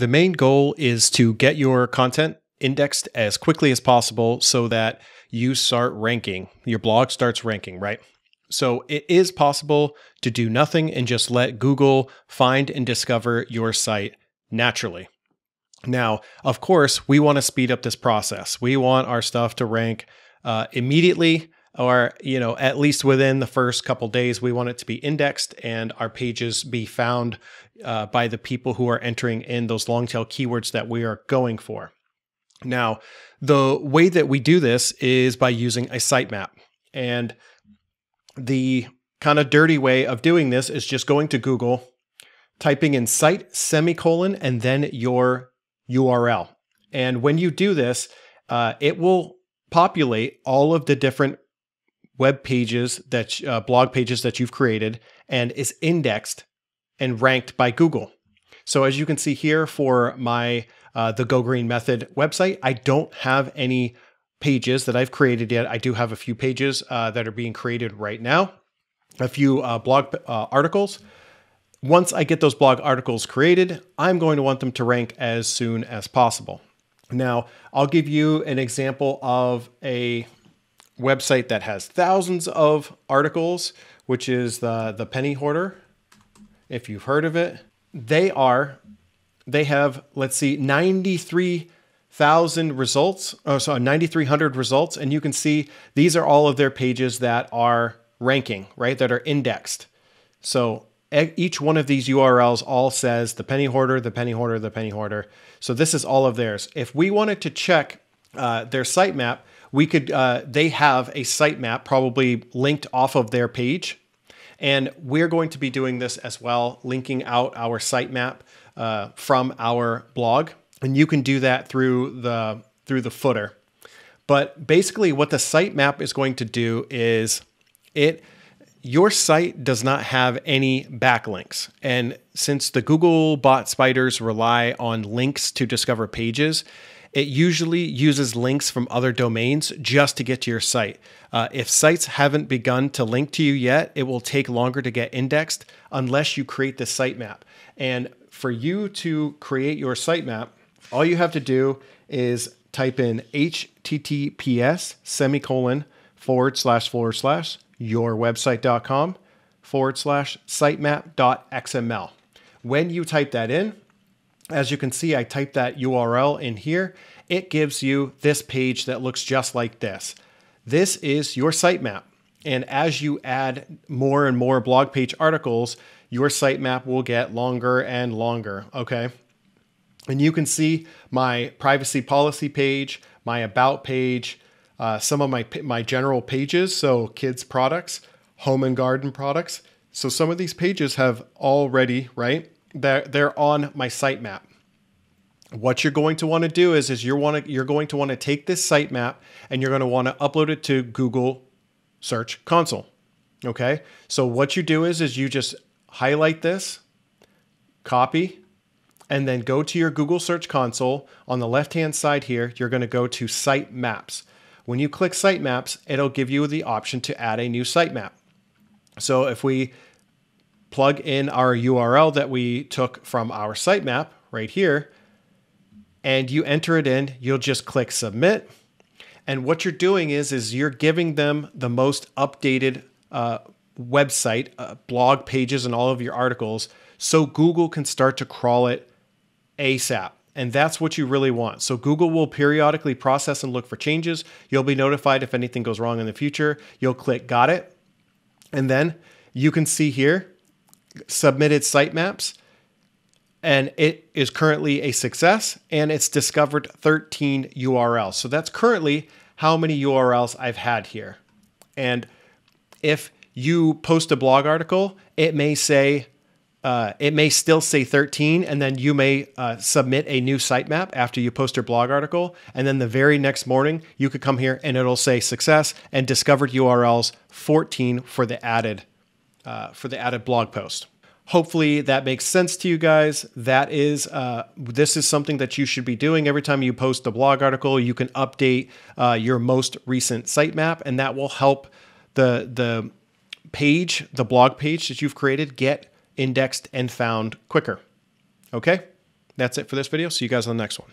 The main goal is to get your content indexed as quickly as possible so that you start ranking, your blog starts ranking, right? So it is possible to do nothing and just let Google find and discover your site naturally. Now, of course, we want to speed up this process. We want our stuff to rank uh, immediately or you know at least within the first couple days we want it to be indexed and our pages be found uh, by the people who are entering in those long tail keywords that we are going for now the way that we do this is by using a sitemap and the kind of dirty way of doing this is just going to google typing in site semicolon and then your url and when you do this uh, it will populate all of the different web pages that uh, blog pages that you've created and is indexed and ranked by Google. So as you can see here for my uh, the Go Green Method website, I don't have any pages that I've created yet. I do have a few pages uh, that are being created right now, a few uh, blog uh, articles. Once I get those blog articles created, I'm going to want them to rank as soon as possible. Now, I'll give you an example of a website that has thousands of articles, which is the, the Penny Hoarder, if you've heard of it. They are, they have, let's see, 93,000 results, oh, sorry, 9,300 results. And you can see these are all of their pages that are ranking, right, that are indexed. So each one of these URLs all says the penny hoarder, the penny hoarder, the penny hoarder. So this is all of theirs. If we wanted to check uh, their sitemap, we could, uh, they have a sitemap probably linked off of their page. And we're going to be doing this as well, linking out our sitemap uh, from our blog. And you can do that through the, through the footer. But basically what the sitemap is going to do is it, your site does not have any backlinks. And since the Google bot spiders rely on links to discover pages, it usually uses links from other domains just to get to your site. Uh, if sites haven't begun to link to you yet, it will take longer to get indexed unless you create the sitemap. And for you to create your sitemap, all you have to do is type in https semicolon forward slash forward slash yourwebsite.com forward slash sitemap.xml. When you type that in, as you can see, I typed that URL in here. It gives you this page that looks just like this. This is your sitemap. And as you add more and more blog page articles, your sitemap will get longer and longer, okay? And you can see my privacy policy page, my about page, uh, some of my, my general pages, so kids products, home and garden products. So some of these pages have already, right, they're, they're on my sitemap. What you're going to want to do is, is you're, wanna, you're going to want to take this sitemap and you're going to want to upload it to Google Search Console. Okay. So what you do is, is you just highlight this, copy, and then go to your Google Search Console. On the left-hand side here, you're going to go to Site Maps. When you click Site Maps, it'll give you the option to add a new sitemap. So if we plug in our URL that we took from our sitemap right here, and you enter it in, you'll just click submit. And what you're doing is, is you're giving them the most updated uh, website, uh, blog pages, and all of your articles so Google can start to crawl it ASAP. And that's what you really want. So Google will periodically process and look for changes. You'll be notified if anything goes wrong in the future. You'll click got it. And then you can see here submitted sitemaps and it is currently a success and it's discovered 13 URLs. So that's currently how many URLs I've had here. And if you post a blog article, it may say, uh, it may still say 13, and then you may uh, submit a new sitemap after you post your blog article. And then the very next morning, you could come here and it'll say success and discovered URLs 14 for the added uh, for the added blog post. Hopefully that makes sense to you guys. That is, uh, this is something that you should be doing every time you post a blog article. You can update uh, your most recent sitemap, and that will help the the page, the blog page that you've created, get indexed and found quicker. Okay, that's it for this video. See you guys on the next one.